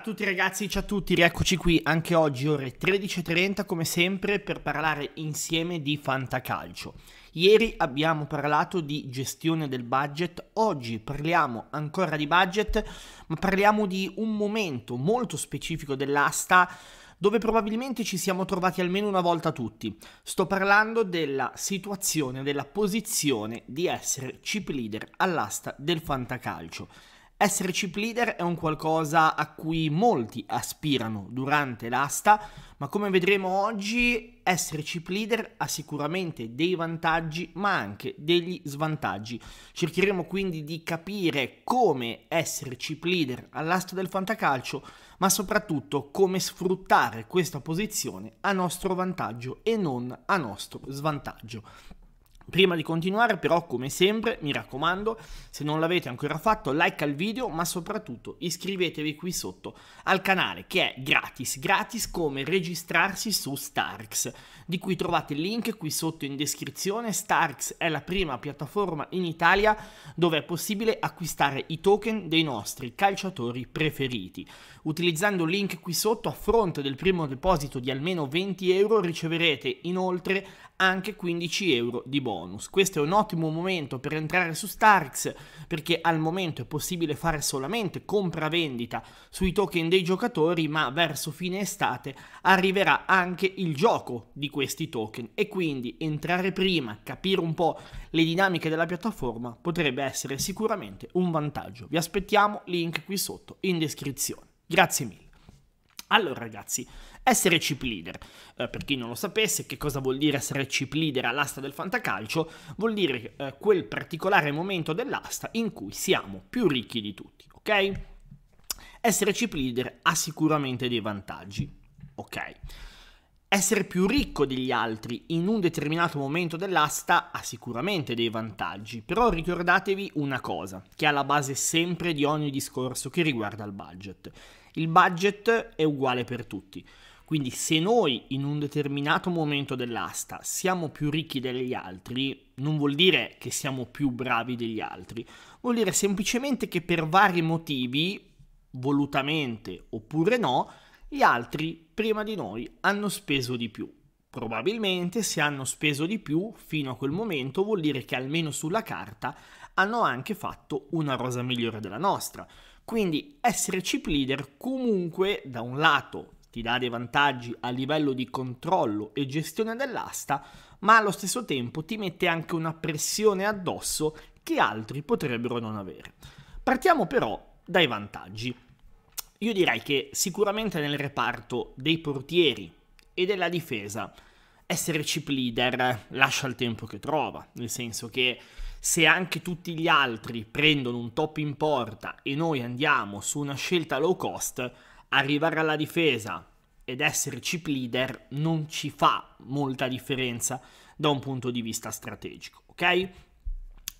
a tutti ragazzi, ciao a tutti, rieccoci qui anche oggi ore 13.30 come sempre per parlare insieme di fantacalcio. Ieri abbiamo parlato di gestione del budget, oggi parliamo ancora di budget, ma parliamo di un momento molto specifico dell'asta dove probabilmente ci siamo trovati almeno una volta tutti. Sto parlando della situazione, della posizione di essere chip leader all'asta del fantacalcio. Essere chip leader è un qualcosa a cui molti aspirano durante l'asta, ma come vedremo oggi, essere chip leader ha sicuramente dei vantaggi, ma anche degli svantaggi. Cercheremo quindi di capire come essere chip leader all'asta del fantacalcio, ma soprattutto come sfruttare questa posizione a nostro vantaggio e non a nostro svantaggio. Prima di continuare però come sempre mi raccomando se non l'avete ancora fatto like al video ma soprattutto iscrivetevi qui sotto al canale che è gratis, gratis come registrarsi su Starks di cui trovate il link qui sotto in descrizione Starks è la prima piattaforma in Italia dove è possibile acquistare i token dei nostri calciatori preferiti Utilizzando il link qui sotto a fronte del primo deposito di almeno 20 euro riceverete inoltre anche 15 euro di bonus. Questo è un ottimo momento per entrare su Starks perché al momento è possibile fare solamente compravendita sui token dei giocatori ma verso fine estate arriverà anche il gioco di questi token e quindi entrare prima, capire un po' le dinamiche della piattaforma potrebbe essere sicuramente un vantaggio. Vi aspettiamo, link qui sotto in descrizione. Grazie mille. Allora ragazzi, essere chip leader, eh, per chi non lo sapesse che cosa vuol dire essere chip leader all'asta del fantacalcio, vuol dire eh, quel particolare momento dell'asta in cui siamo più ricchi di tutti, ok? Essere chip leader ha sicuramente dei vantaggi, ok? Essere più ricco degli altri in un determinato momento dell'asta ha sicuramente dei vantaggi, però ricordatevi una cosa, che è alla base sempre di ogni discorso che riguarda il budget. Il budget è uguale per tutti. Quindi se noi in un determinato momento dell'asta siamo più ricchi degli altri, non vuol dire che siamo più bravi degli altri, vuol dire semplicemente che per vari motivi, volutamente oppure no, gli altri prima di noi hanno speso di più. Probabilmente se hanno speso di più fino a quel momento vuol dire che almeno sulla carta hanno anche fatto una rosa migliore della nostra. Quindi essere chip leader comunque da un lato ti dà dei vantaggi a livello di controllo e gestione dell'asta, ma allo stesso tempo ti mette anche una pressione addosso che altri potrebbero non avere. Partiamo però dai vantaggi. Io direi che sicuramente nel reparto dei portieri e della difesa essere chip leader lascia il tempo che trova, nel senso che se anche tutti gli altri prendono un top in porta e noi andiamo su una scelta low cost, arrivare alla difesa ed essere chip leader non ci fa molta differenza da un punto di vista strategico, ok?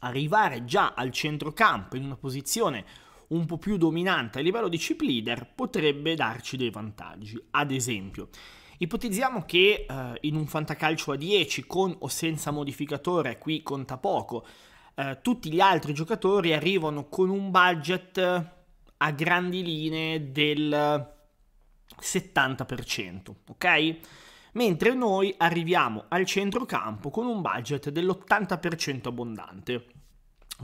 Arrivare già al centrocampo in una posizione un po' più dominante a livello di chip leader potrebbe darci dei vantaggi. Ad esempio, ipotizziamo che eh, in un fantacalcio a 10 con o senza modificatore, qui conta poco, eh, tutti gli altri giocatori arrivano con un budget a grandi linee del 70%, ok? Mentre noi arriviamo al centrocampo con un budget dell'80% abbondante.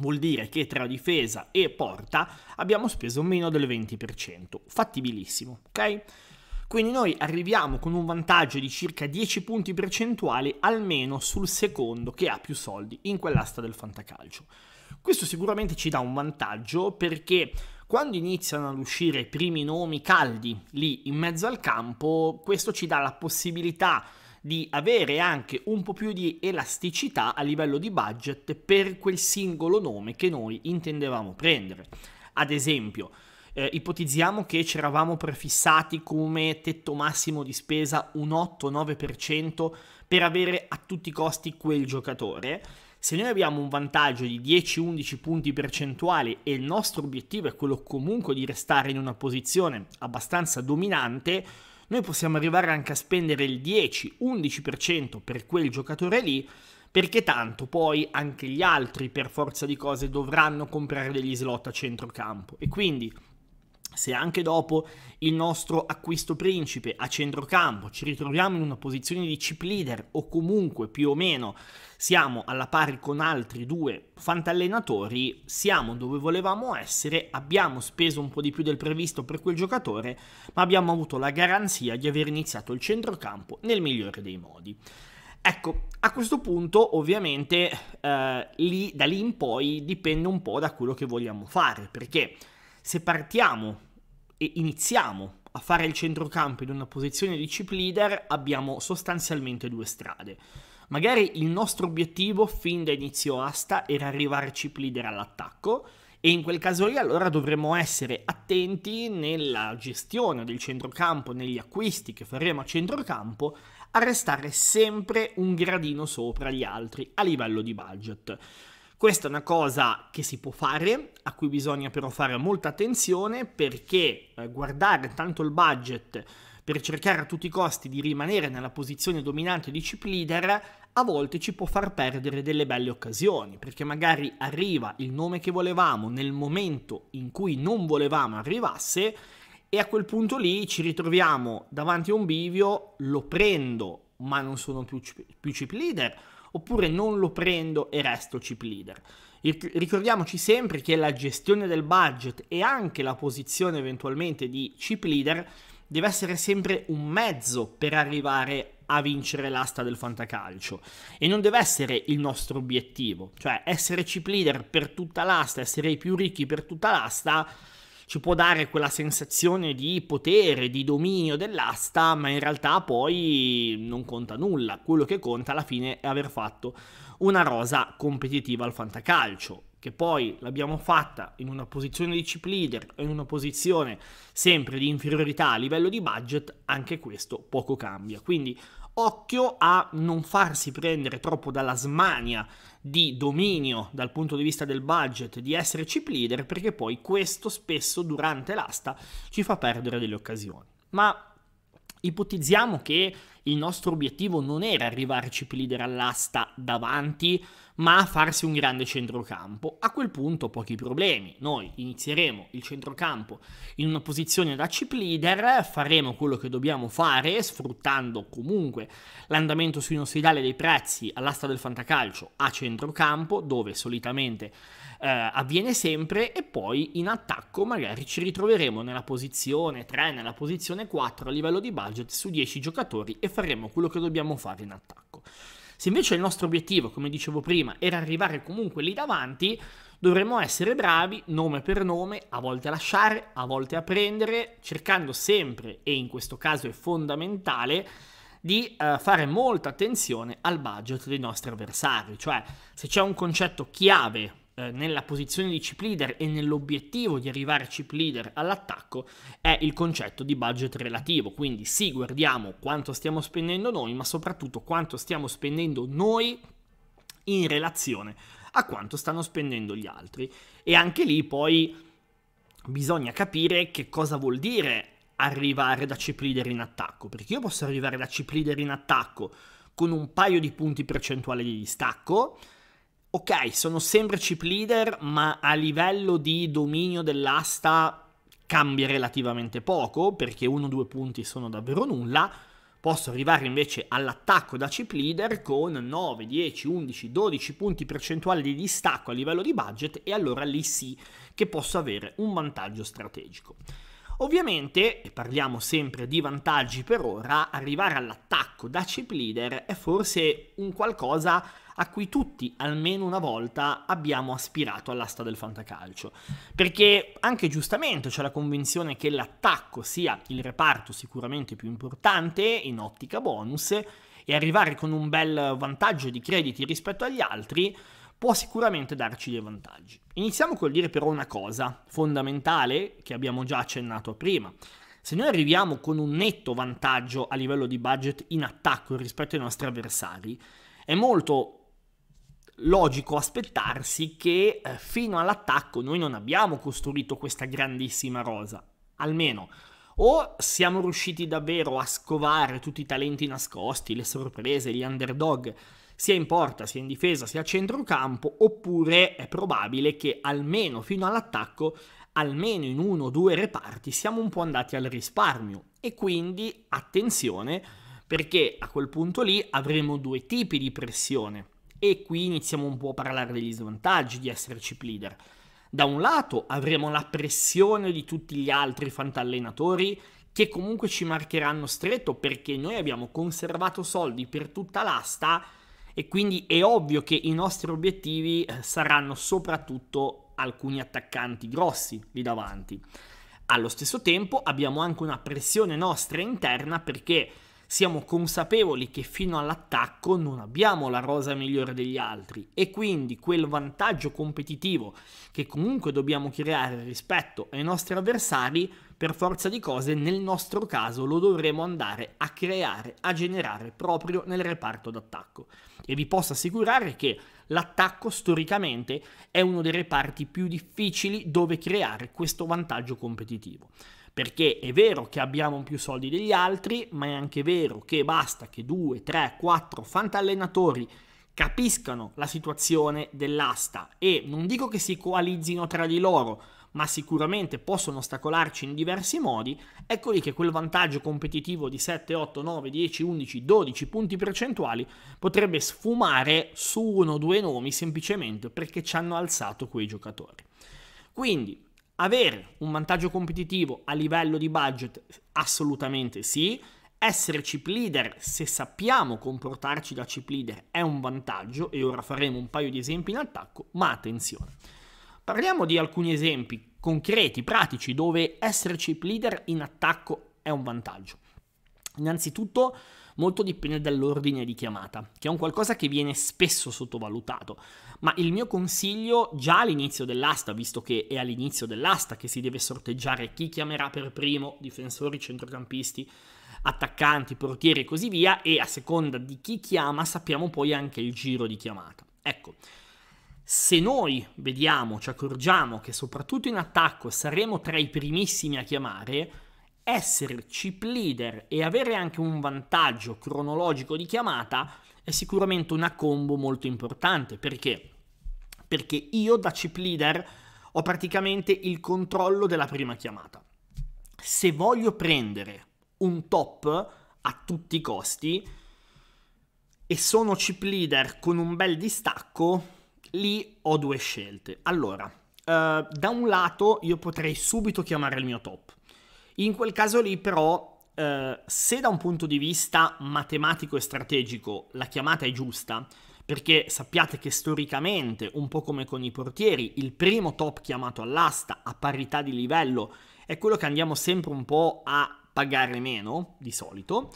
Vuol dire che tra difesa e porta abbiamo speso meno del 20%, fattibilissimo, ok? Quindi noi arriviamo con un vantaggio di circa 10 punti percentuali almeno sul secondo che ha più soldi in quell'asta del fantacalcio. Questo sicuramente ci dà un vantaggio perché quando iniziano ad uscire i primi nomi caldi lì in mezzo al campo, questo ci dà la possibilità di avere anche un po' più di elasticità a livello di budget per quel singolo nome che noi intendevamo prendere. Ad esempio, eh, ipotizziamo che ci eravamo prefissati come tetto massimo di spesa un 8-9% per avere a tutti i costi quel giocatore. Se noi abbiamo un vantaggio di 10-11 punti percentuali e il nostro obiettivo è quello comunque di restare in una posizione abbastanza dominante, noi possiamo arrivare anche a spendere il 10-11% per quel giocatore lì, perché tanto poi anche gli altri per forza di cose dovranno comprare degli slot a centrocampo e quindi se anche dopo il nostro acquisto principe a centrocampo ci ritroviamo in una posizione di chip leader o comunque più o meno siamo alla pari con altri due fantallenatori, siamo dove volevamo essere, abbiamo speso un po' di più del previsto per quel giocatore, ma abbiamo avuto la garanzia di aver iniziato il centrocampo nel migliore dei modi. Ecco, a questo punto ovviamente eh, lì, da lì in poi dipende un po' da quello che vogliamo fare, perché se partiamo e iniziamo a fare il centrocampo in una posizione di chip leader, abbiamo sostanzialmente due strade. Magari il nostro obiettivo fin da inizio asta era arrivare chip leader all'attacco e in quel caso lì allora dovremmo essere attenti nella gestione del centrocampo, negli acquisti che faremo a centrocampo, a restare sempre un gradino sopra gli altri a livello di budget. Questa è una cosa che si può fare, a cui bisogna però fare molta attenzione perché eh, guardare tanto il budget per cercare a tutti i costi di rimanere nella posizione dominante di chip leader a volte ci può far perdere delle belle occasioni, perché magari arriva il nome che volevamo nel momento in cui non volevamo arrivasse e a quel punto lì ci ritroviamo davanti a un bivio, lo prendo ma non sono più, più chip leader, oppure non lo prendo e resto chip leader. Ricordiamoci sempre che la gestione del budget e anche la posizione eventualmente di chip leader deve essere sempre un mezzo per arrivare a vincere l'asta del fantacalcio e non deve essere il nostro obiettivo, cioè essere chip leader per tutta l'asta, essere i più ricchi per tutta l'asta ci può dare quella sensazione di potere, di dominio dell'asta, ma in realtà poi non conta nulla. Quello che conta alla fine è aver fatto una rosa competitiva al fantacalcio che poi l'abbiamo fatta in una posizione di chip leader in una posizione sempre di inferiorità a livello di budget, anche questo poco cambia. Quindi occhio a non farsi prendere troppo dalla smania di dominio dal punto di vista del budget, di essere chip leader, perché poi questo spesso durante l'asta ci fa perdere delle occasioni. Ma Ipotizziamo che il nostro obiettivo non era arrivare chip leader all'asta davanti, ma farsi un grande centrocampo. A quel punto pochi problemi. Noi inizieremo il centrocampo in una posizione da chip leader, faremo quello che dobbiamo fare sfruttando comunque l'andamento sui nostri dei prezzi all'asta del fantacalcio a centrocampo, dove solitamente eh, avviene sempre e poi in attacco magari ci ritroveremo nella posizione 3, nella posizione 4 a livello di budget su 10 giocatori e faremo quello che dobbiamo fare in attacco. Se invece il nostro obiettivo, come dicevo prima, era arrivare comunque lì davanti, dovremmo essere bravi nome per nome, a volte a lasciare, a volte a prendere, cercando sempre, e in questo caso è fondamentale, di eh, fare molta attenzione al budget dei nostri avversari, cioè se c'è un concetto chiave eh, nella posizione di chip leader e nell'obiettivo di arrivare chip leader all'attacco è il concetto di budget relativo. Quindi sì, guardiamo quanto stiamo spendendo noi, ma soprattutto quanto stiamo spendendo noi in relazione a quanto stanno spendendo gli altri. E anche lì poi bisogna capire che cosa vuol dire arrivare da chip leader in attacco, perché io posso arrivare da chip leader in attacco con un paio di punti percentuali di distacco, ok, sono sempre chip leader, ma a livello di dominio dell'asta cambia relativamente poco, perché 1-2 punti sono davvero nulla. Posso arrivare invece all'attacco da chip leader con 9, 10, 11, 12 punti percentuali di distacco a livello di budget e allora lì sì che posso avere un vantaggio strategico. Ovviamente, e parliamo sempre di vantaggi per ora, arrivare all'attacco da chip leader è forse un qualcosa a cui tutti, almeno una volta, abbiamo aspirato all'asta del fantacalcio. Perché anche giustamente c'è la convinzione che l'attacco sia il reparto sicuramente più importante in ottica bonus e arrivare con un bel vantaggio di crediti rispetto agli altri può sicuramente darci dei vantaggi. Iniziamo col dire però una cosa fondamentale che abbiamo già accennato prima. Se noi arriviamo con un netto vantaggio a livello di budget in attacco rispetto ai nostri avversari, è molto logico aspettarsi che eh, fino all'attacco noi non abbiamo costruito questa grandissima rosa, almeno o siamo riusciti davvero a scovare tutti i talenti nascosti, le sorprese, gli underdog sia in porta, sia in difesa, sia a centrocampo, oppure è probabile che almeno fino all'attacco, almeno in uno o due reparti, siamo un po' andati al risparmio. E quindi attenzione, perché a quel punto lì avremo due tipi di pressione. E qui iniziamo un po' a parlare degli svantaggi di essere chip leader. Da un lato avremo la pressione di tutti gli altri fantallenatori che comunque ci marcheranno stretto perché noi abbiamo conservato soldi per tutta l'asta e quindi è ovvio che i nostri obiettivi eh, saranno soprattutto alcuni attaccanti grossi lì davanti. Allo stesso tempo abbiamo anche una pressione nostra interna perché siamo consapevoli che fino all'attacco non abbiamo la rosa migliore degli altri e quindi quel vantaggio competitivo che comunque dobbiamo creare rispetto ai nostri avversari per forza di cose, nel nostro caso lo dovremo andare a creare, a generare proprio nel reparto d'attacco. E vi posso assicurare che l'attacco storicamente è uno dei reparti più difficili dove creare questo vantaggio competitivo perché è vero che abbiamo più soldi degli altri, ma è anche vero che basta che 2, 3, 4 fantallenatori capiscano la situazione dell'asta e non dico che si coalizzino tra di loro, ma sicuramente possono ostacolarci in diversi modi, ecco lì che quel vantaggio competitivo di 7, 8, 9, 10, 11, 12 punti percentuali potrebbe sfumare su uno o due nomi semplicemente perché ci hanno alzato quei giocatori. Quindi avere un vantaggio competitivo a livello di budget assolutamente sì, essere chip leader, se sappiamo comportarci da chip leader, è un vantaggio e ora faremo un paio di esempi in attacco, ma attenzione. Parliamo di alcuni esempi concreti, pratici, dove essere chip leader in attacco è un vantaggio. Innanzitutto, molto dipende dall'ordine di chiamata, che è un qualcosa che viene spesso sottovalutato, ma il mio consiglio già all'inizio dell'asta, visto che è all'inizio dell'asta che si deve sorteggiare chi chiamerà per primo, difensori, centrocampisti, attaccanti, portieri e così via, e a seconda di chi chiama sappiamo poi anche il giro di chiamata. Ecco, se noi vediamo, ci accorgiamo che soprattutto in attacco saremo tra i primissimi a chiamare, essere chip leader e avere anche un vantaggio cronologico di chiamata è sicuramente una combo molto importante. Perché? Perché io da chip leader ho praticamente il controllo della prima chiamata. Se voglio prendere un top a tutti i costi e sono chip leader con un bel distacco, lì ho due scelte. Allora, uh, da un lato io potrei subito chiamare il mio top. In quel caso lì però, uh, se da un punto di vista matematico e strategico la chiamata è giusta, perché sappiate che storicamente, un po' come con i portieri, il primo top chiamato all'asta a parità di livello è quello che andiamo sempre un po' a pagare meno di solito.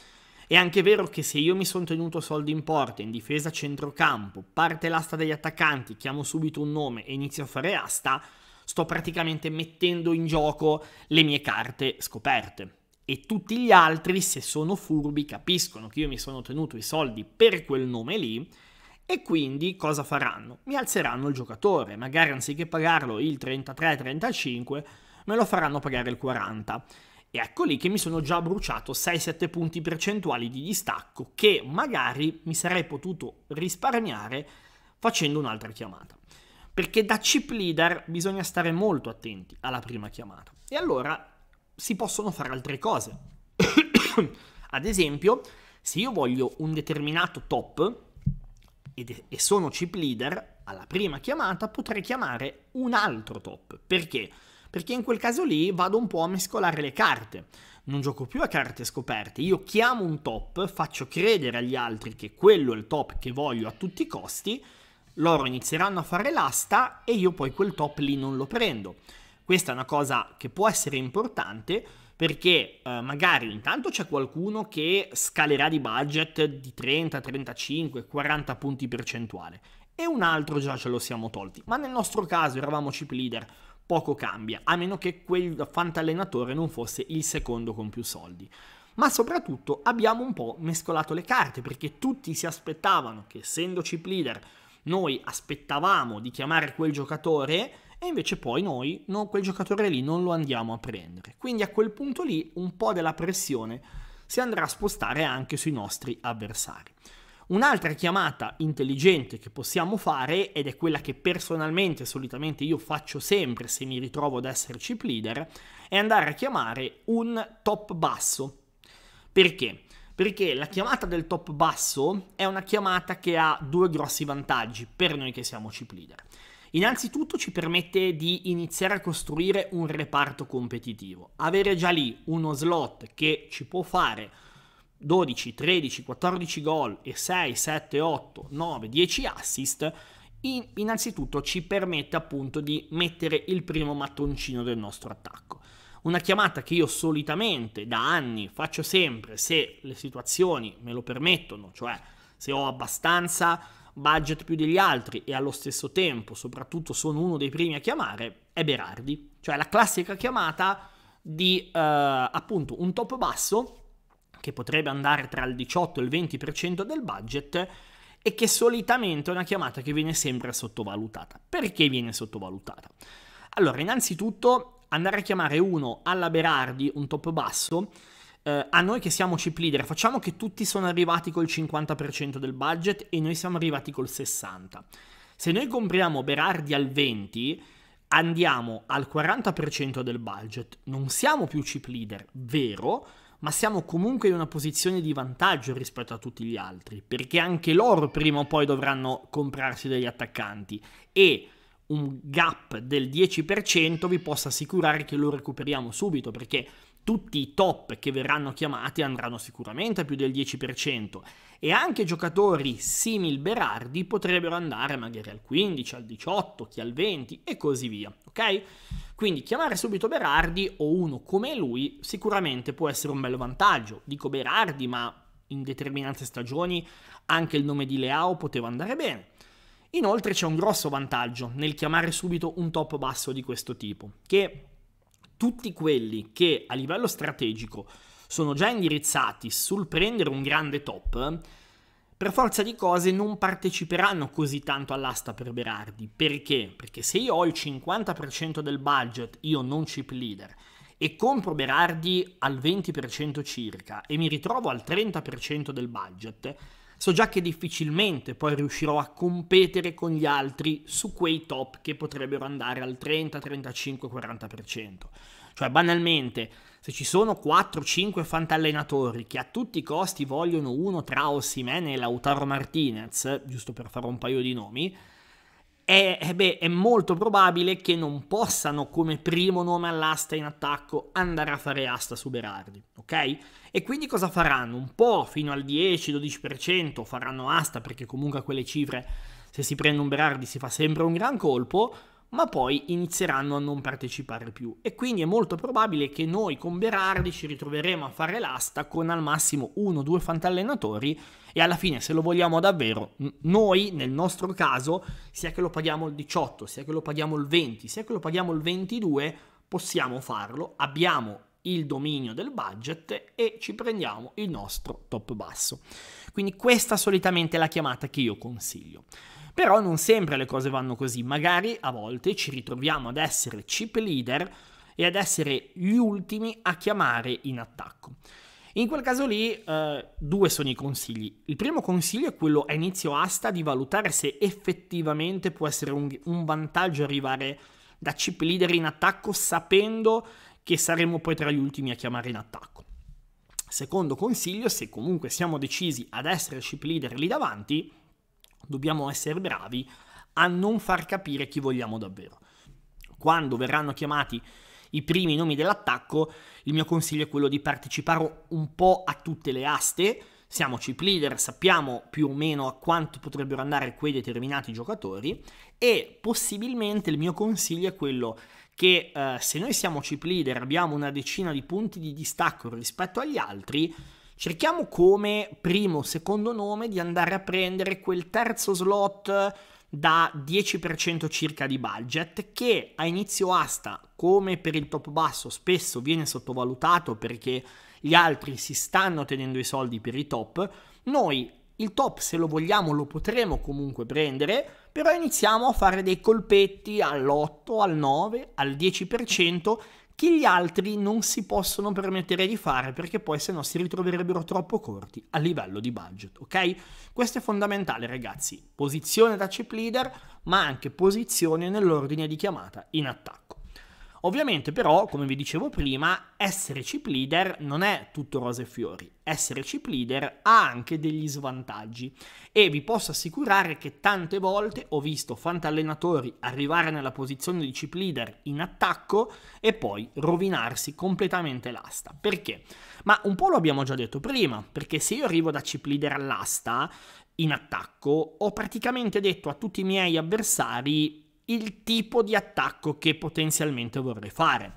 È anche vero che se io mi sono tenuto soldi in porta, in difesa centrocampo, parte l'asta degli attaccanti, chiamo subito un nome e inizio a fare asta, sto praticamente mettendo in gioco le mie carte scoperte. E tutti gli altri, se sono furbi, capiscono che io mi sono tenuto i soldi per quel nome lì e quindi cosa faranno? Mi alzeranno il giocatore, magari anziché pagarlo il 33-35 me lo faranno pagare il 40. E ecco lì che mi sono già bruciato 6-7 punti percentuali di distacco che magari mi sarei potuto risparmiare facendo un'altra chiamata. Perché da chip leader bisogna stare molto attenti alla prima chiamata. E allora si possono fare altre cose. Ad esempio, se io voglio un determinato top e sono chip leader, alla prima chiamata potrei chiamare un altro top. Perché? Perché? perché in quel caso lì vado un po' a mescolare le carte. Non gioco più a carte scoperte, io chiamo un top, faccio credere agli altri che quello è il top che voglio a tutti i costi, loro inizieranno a fare l'asta e io poi quel top lì non lo prendo. Questa è una cosa che può essere importante perché eh, magari intanto c'è qualcuno che scalerà di budget di 30, 35, 40 punti percentuale e un altro già ce lo siamo tolti, ma nel nostro caso eravamo chip leader, poco cambia, a meno che quel fantallenatore non fosse il secondo con più soldi. Ma soprattutto abbiamo un po' mescolato le carte, perché tutti si aspettavano che essendo chip leader noi aspettavamo di chiamare quel giocatore e invece poi noi no, quel giocatore lì non lo andiamo a prendere. Quindi a quel punto lì un po' della pressione si andrà a spostare anche sui nostri avversari. Un'altra chiamata intelligente che possiamo fare, ed è quella che personalmente solitamente io faccio sempre se mi ritrovo ad essere chip leader, è andare a chiamare un top basso. Perché? Perché la chiamata del top basso è una chiamata che ha due grossi vantaggi per noi che siamo chip leader. Innanzitutto ci permette di iniziare a costruire un reparto competitivo. Avere già lì uno slot che ci può fare 12, 13, 14 gol e 6, 7, 8, 9, 10 assist, innanzitutto ci permette appunto di mettere il primo mattoncino del nostro attacco. Una chiamata che io solitamente da anni faccio sempre se le situazioni me lo permettono, cioè se ho abbastanza budget più degli altri e allo stesso tempo soprattutto sono uno dei primi a chiamare, è Berardi. Cioè la classica chiamata di eh, appunto un top basso che potrebbe andare tra il 18 e il 20% del budget e che solitamente è una chiamata che viene sempre sottovalutata. Perché viene sottovalutata? Allora, innanzitutto andare a chiamare uno alla Berardi, un top basso, eh, a noi che siamo chip leader, facciamo che tutti sono arrivati col 50% del budget e noi siamo arrivati col 60%. Se noi compriamo Berardi al 20%, andiamo al 40% del budget, non siamo più chip leader, vero? ma siamo comunque in una posizione di vantaggio rispetto a tutti gli altri, perché anche loro prima o poi dovranno comprarsi degli attaccanti e un gap del 10% vi posso assicurare che lo recuperiamo subito, perché tutti i top che verranno chiamati andranno sicuramente a più del 10% e anche giocatori simil Berardi potrebbero andare magari al 15, al 18, chi al 20 e così via, ok? Quindi chiamare subito Berardi o uno come lui sicuramente può essere un bel vantaggio. Dico Berardi, ma in determinate stagioni anche il nome di Leao poteva andare bene. Inoltre c'è un grosso vantaggio nel chiamare subito un top basso di questo tipo, che tutti quelli che a livello strategico sono già indirizzati sul prendere un grande top, per forza di cose non parteciperanno così tanto all'asta per Berardi. Perché? Perché se io ho il 50% del budget, io non chip leader, e compro Berardi al 20% circa e mi ritrovo al 30% del budget, so già che difficilmente poi riuscirò a competere con gli altri su quei top che potrebbero andare al 30, 35, 40%. Cioè banalmente se esatto, ci sono 4-5 fantallenatori che a tutti i costi vogliono uno tra Ossimene e Lautaro Martinez, giusto per fare un paio di nomi, è, eh beh, è molto probabile che non possano come primo nome all'asta in attacco andare a fare asta su Berardi, ok? E quindi cosa faranno? Un po' fino al 10-12% faranno asta perché comunque a quelle cifre se si prende un Berardi si fa sempre un gran colpo, ma poi inizieranno a non partecipare più e quindi è molto probabile che noi con Berardi ci ritroveremo a fare l'asta con al massimo uno o due fantallenatori e alla fine se lo vogliamo davvero noi nel nostro caso sia che lo paghiamo il 18 sia che lo paghiamo il 20 sia che lo paghiamo il 22 possiamo farlo abbiamo il dominio del budget e ci prendiamo il nostro top basso quindi questa solitamente è la chiamata che io consiglio però non sempre le cose vanno così, magari a volte ci ritroviamo ad essere chip leader e ad essere gli ultimi a chiamare in attacco. In quel caso lì eh, due sono i consigli. Il primo consiglio è quello a inizio asta di valutare se effettivamente può essere un, un vantaggio arrivare da chip leader in attacco sapendo che saremo poi tra gli ultimi a chiamare in attacco. Secondo consiglio, se comunque siamo decisi ad essere chip leader lì davanti, dobbiamo essere bravi a non far capire chi vogliamo davvero. Quando verranno chiamati i primi nomi dell'attacco, il mio consiglio è quello di partecipare un po' a tutte le aste. Siamo chip leader, sappiamo più o meno a quanto potrebbero andare quei determinati giocatori e possibilmente il mio consiglio è quello che eh, se noi siamo chip leader, abbiamo una decina di punti di distacco rispetto agli altri, Cerchiamo come primo o secondo nome di andare a prendere quel terzo slot da 10% circa di budget che a inizio asta, come per il top basso, spesso viene sottovalutato perché gli altri si stanno tenendo i soldi per i top. Noi il top, se lo vogliamo, lo potremo comunque prendere, però iniziamo a fare dei colpetti all'8, al 9, al 10% che gli altri non si possono permettere di fare perché poi se no si ritroverebbero troppo corti a livello di budget, ok? Questo è fondamentale ragazzi, posizione da chip leader ma anche posizione nell'ordine di chiamata in attacco. Ovviamente però, come vi dicevo prima, essere chip leader non è tutto rose e fiori. Essere chip leader ha anche degli svantaggi e vi posso assicurare che tante volte ho visto fantallenatori arrivare nella posizione di chip leader in attacco e poi rovinarsi completamente l'asta. Perché? Ma un po' lo abbiamo già detto prima, perché se io arrivo da chip leader all'asta in attacco, ho praticamente detto a tutti i miei avversari il tipo di attacco che potenzialmente vorrei fare.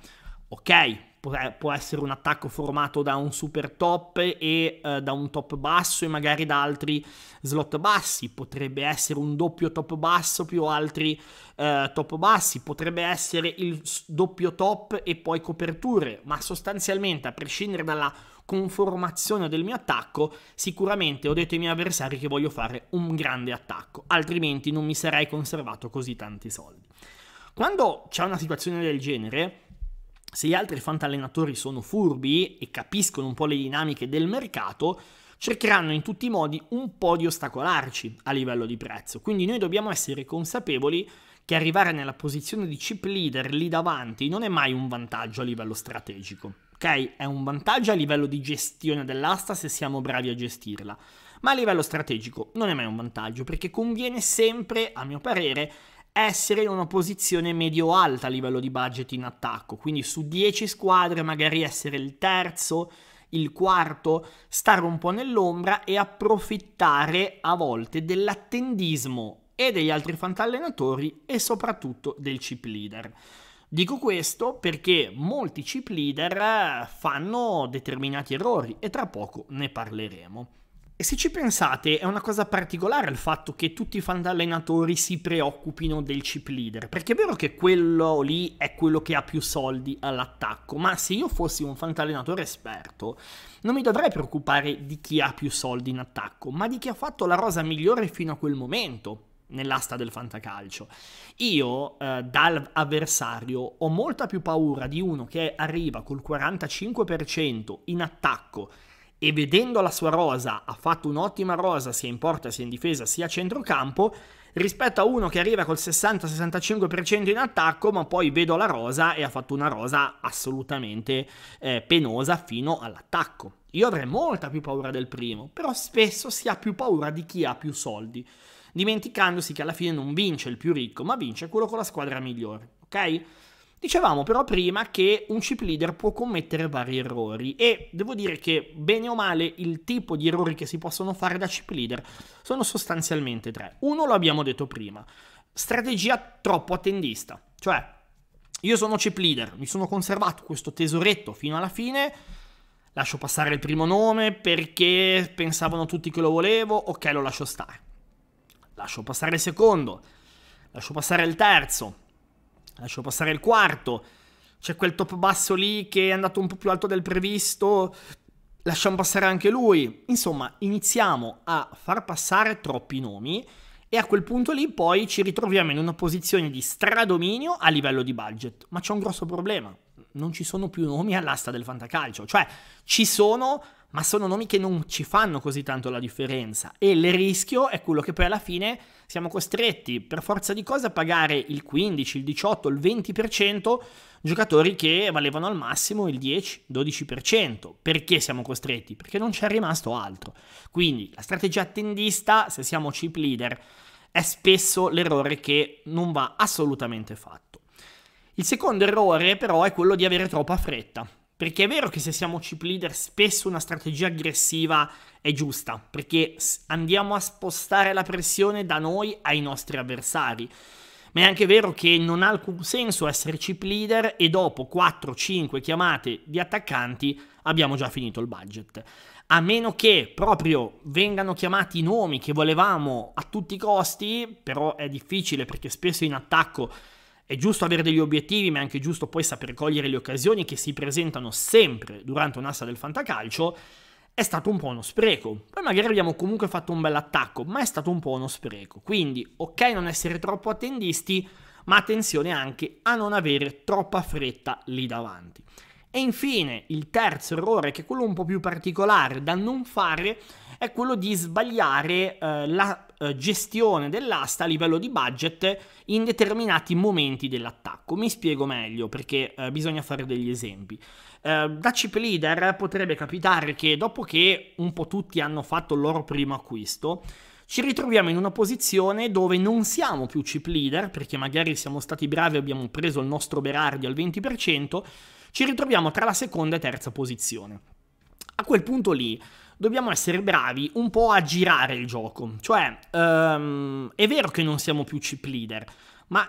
Ok, eh, può essere un attacco formato da un super top e eh, da un top basso e magari da altri slot bassi, potrebbe essere un doppio top basso più altri eh, top bassi, potrebbe essere il doppio top e poi coperture, ma sostanzialmente a prescindere dalla conformazione del mio attacco, sicuramente ho detto ai miei avversari che voglio fare un grande attacco, altrimenti non mi sarei conservato così tanti soldi. Quando c'è una situazione del genere, se gli altri fantallenatori sono furbi e capiscono un po' le dinamiche del mercato, cercheranno in tutti i modi un po' di ostacolarci a livello di prezzo. Quindi noi dobbiamo essere consapevoli che arrivare nella posizione di chip leader lì davanti non è mai un vantaggio a livello strategico. Ok? È un vantaggio a livello di gestione dell'asta se siamo bravi a gestirla. Ma a livello strategico non è mai un vantaggio perché conviene sempre, a mio parere, essere in una posizione medio-alta a livello di budget in attacco, quindi su 10 squadre magari essere il terzo, il quarto, stare un po' nell'ombra e approfittare a volte dell'attendismo e degli altri fantallenatori e soprattutto del chip leader. Dico questo perché molti chip leader eh, fanno determinati errori e tra poco ne parleremo. E se ci pensate, è una cosa particolare il fatto che tutti i fantallenatori si preoccupino del chip leader, perché è vero che quello lì è quello che ha più soldi all'attacco, ma se io fossi un fantallenatore esperto, non mi dovrei preoccupare di chi ha più soldi in attacco, ma di chi ha fatto la rosa migliore fino a quel momento nell'asta del fantacalcio. Io eh, dal avversario ho molta più paura di uno che arriva col 45% in attacco e vedendo la sua rosa ha fatto un'ottima rosa sia in porta sia in difesa sia a centrocampo rispetto a uno che arriva col 60-65% in attacco ma poi vedo la rosa e ha fatto una rosa assolutamente eh, penosa fino all'attacco. Io avrei molta più paura del primo, però spesso si ha più paura di chi ha più soldi, dimenticandosi che alla fine non vince il più ricco, ma vince quello con la squadra migliore, ok? Dicevamo però prima che un chip leader può commettere vari errori e devo dire che bene o male il tipo di errori che si possono fare da chip leader sono sostanzialmente tre. Uno lo abbiamo detto prima, strategia troppo attendista, cioè io sono chip leader, mi sono conservato questo tesoretto fino alla fine, lascio passare il primo nome perché pensavano tutti che lo volevo, ok lo lascio stare. Lascio passare il secondo, lascio passare il terzo, Lascio passare il quarto. C'è quel top basso lì che è andato un po' più alto del previsto. Lasciamo passare anche lui. Insomma, iniziamo a far passare troppi nomi e a quel punto lì poi ci ritroviamo in una posizione di stradominio a livello di budget. Ma c'è un grosso problema. Non ci sono più nomi all'asta del fantacalcio. Cioè, ci sono, ma sono nomi che non ci fanno così tanto la differenza. E il rischio è quello che poi alla fine siamo costretti per forza di cose a pagare il 15, il 18, il 20% giocatori che valevano al massimo il 10-12%. Perché siamo costretti? Perché non c'è rimasto altro. Quindi la strategia attendista, se siamo chip leader, è spesso l'errore che non va assolutamente fatto. Il secondo errore però è quello di avere troppa fretta. Perché è vero che se siamo chip leader spesso una strategia aggressiva è giusta, perché andiamo a spostare la pressione da noi ai nostri avversari. Ma è anche vero che non ha alcun senso essere chip leader e dopo 4-5 chiamate di attaccanti abbiamo già finito il budget. A meno che proprio vengano chiamati i nomi che volevamo a tutti i costi, però è difficile perché spesso in attacco è giusto avere degli obiettivi, ma è anche giusto poi saper cogliere le occasioni che si presentano sempre durante un'asta del fantacalcio. È stato un po' uno spreco. Poi magari abbiamo comunque fatto un bel attacco, ma è stato un po' uno spreco. Quindi, ok non essere troppo attendisti, ma attenzione anche a non avere troppa fretta lì davanti. E infine il terzo errore, che è quello un po' più particolare da non fare, è quello di sbagliare eh, la eh, gestione dell'asta a livello di budget in determinati momenti dell'attacco. Mi spiego meglio perché eh, bisogna fare degli esempi. Eh, da chip leader potrebbe capitare che dopo che un po' tutti hanno fatto il loro primo acquisto, ci ritroviamo in una posizione dove non siamo più chip leader, perché magari siamo stati bravi e abbiamo preso il nostro Berardi al 20%, ci ritroviamo tra la seconda e terza posizione. A quel punto lì dobbiamo essere bravi un po' a girare il gioco. Cioè, um, è vero che non siamo più chip leader, ma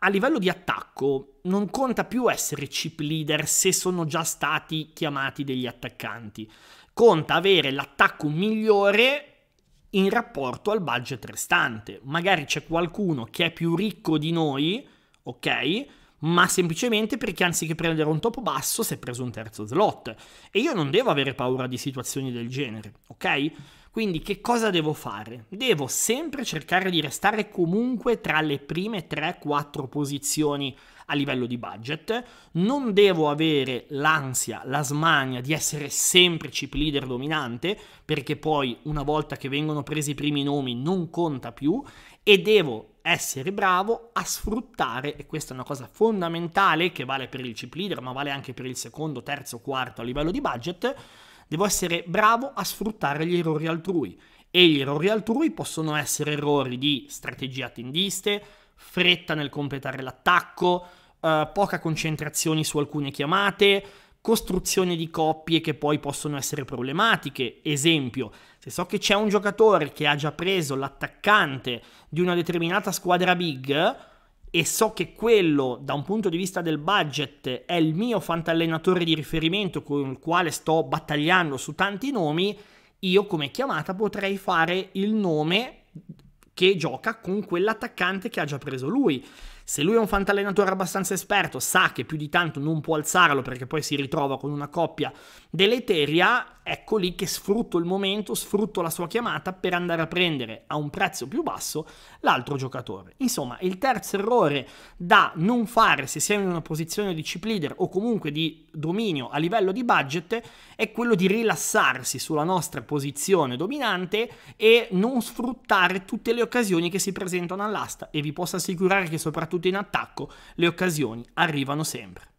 a livello di attacco non conta più essere chip leader se sono già stati chiamati degli attaccanti. Conta avere l'attacco migliore in rapporto al budget restante. Magari c'è qualcuno che è più ricco di noi, ok? ma semplicemente perché anziché prendere un topo basso si è preso un terzo slot. E io non devo avere paura di situazioni del genere, ok? Quindi che cosa devo fare? Devo sempre cercare di restare comunque tra le prime 3-4 posizioni a livello di budget, non devo avere l'ansia, la smania di essere sempre chip leader dominante, perché poi una volta che vengono presi i primi nomi non conta più e devo essere bravo a sfruttare, e questa è una cosa fondamentale che vale per il chip leader, ma vale anche per il secondo, terzo, quarto a livello di budget, devo essere bravo a sfruttare gli errori altrui. E gli errori altrui possono essere errori di strategie attendiste, fretta nel completare l'attacco, eh, poca concentrazione su alcune chiamate, costruzione di coppie che poi possono essere problematiche. Esempio, se so che c'è un giocatore che ha già preso l'attaccante di una determinata squadra big e so che quello, da un punto di vista del budget, è il mio fantallenatore di riferimento con il quale sto battagliando su tanti nomi, io come chiamata potrei fare il nome che gioca con quell'attaccante che ha già preso lui. Se lui è un fantallenatore abbastanza esperto, sa che più di tanto non può alzarlo perché poi si ritrova con una coppia Deleteria, ecco lì che sfrutto il momento, sfrutto la sua chiamata per andare a prendere a un prezzo più basso l'altro giocatore. Insomma, il terzo errore da non fare se siamo in una posizione di chip leader o comunque di dominio a livello di budget è quello di rilassarsi sulla nostra posizione dominante e non sfruttare tutte le occasioni che si presentano all'asta e vi posso assicurare che soprattutto in attacco le occasioni arrivano sempre.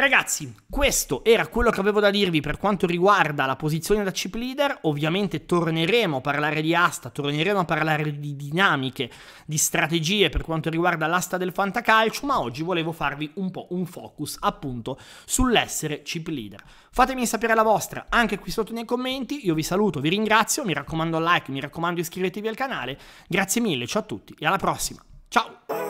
Ragazzi, questo era quello che avevo da dirvi per quanto riguarda la posizione da chip leader. Ovviamente torneremo a parlare di asta, torneremo a parlare di dinamiche, di strategie per quanto riguarda l'asta del fantacalcio, ma oggi volevo farvi un po' un focus appunto sull'essere chip leader. Fatemi sapere la vostra anche qui sotto nei commenti. Io vi saluto, vi ringrazio, mi raccomando like, mi raccomando iscrivetevi al canale. Grazie mille, ciao a tutti e alla prossima. Ciao!